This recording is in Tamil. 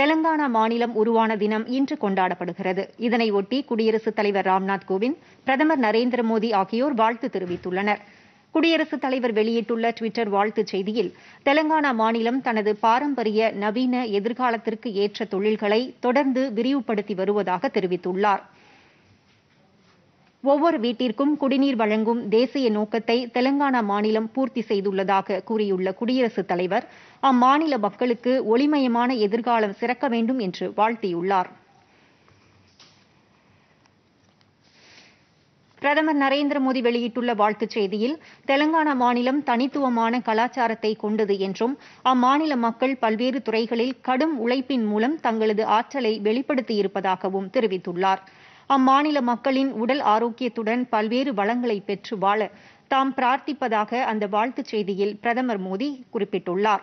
தெலங்கானா மாநிலம் உருவான தினம் இன்று கொண்டாடப்படுகிறது இதனையொட்டி குடியரசுத் தலைவர் ராம்நாத் கோவிந்த் பிரதமர் நரேந்திர மோடி ஆகியோர் வாழ்த்து தெரிவித்துள்ளனர் குடியரசுத் தலைவர் வெளியிட்டுள்ள டுவிட்டர் வாழ்த்துச் செய்தியில் தெலங்கானா மாநிலம் தனது பாரம்பரிய நவீன எதிர்காலத்திற்கு ஏற்ற தொழில்களை தொடர்ந்து விரிவுபடுத்தி வருவதாக தெரிவித்துள்ளாா் ஒவ்வொரு வீட்டிற்கும் குடிநீர் வழங்கும் தேசிய நோக்கத்தை தெலங்கானா மாநிலம் பூர்த்தி செய்துள்ளதாக கூறியுள்ள குடியரசுத் தலைவர் அம்மாநில மக்களுக்கு ஒளிமயமான எதிர்காலம் சிறக்க வேண்டும் என்று வாழ்த்தியுள்ளார் பிரதமர் நரேந்திர மோடி வெளியிட்டுள்ள வாழ்த்துச் செய்தியில் தெலங்கானா மாநிலம் தனித்துவமான கலாச்சாரத்தை கொண்டது என்றும் அம்மாநில மக்கள் பல்வேறு துறைகளில் கடும் உழைப்பின் மூலம் தங்களது ஆற்றலை வெளிப்படுத்தியிருப்பதாகவும் தெரிவித்துள்ளாா் அம்மாநில மக்களின் உடல் ஆரோக்கியத்துடன் பல்வேறு வளங்களை பெற்று வாழ தாம் பிரார்த்திப்பதாக அந்த வாழ்த்துச் செய்தியில் பிரதமர் மோடி குறிப்பிட்டுள்ளார்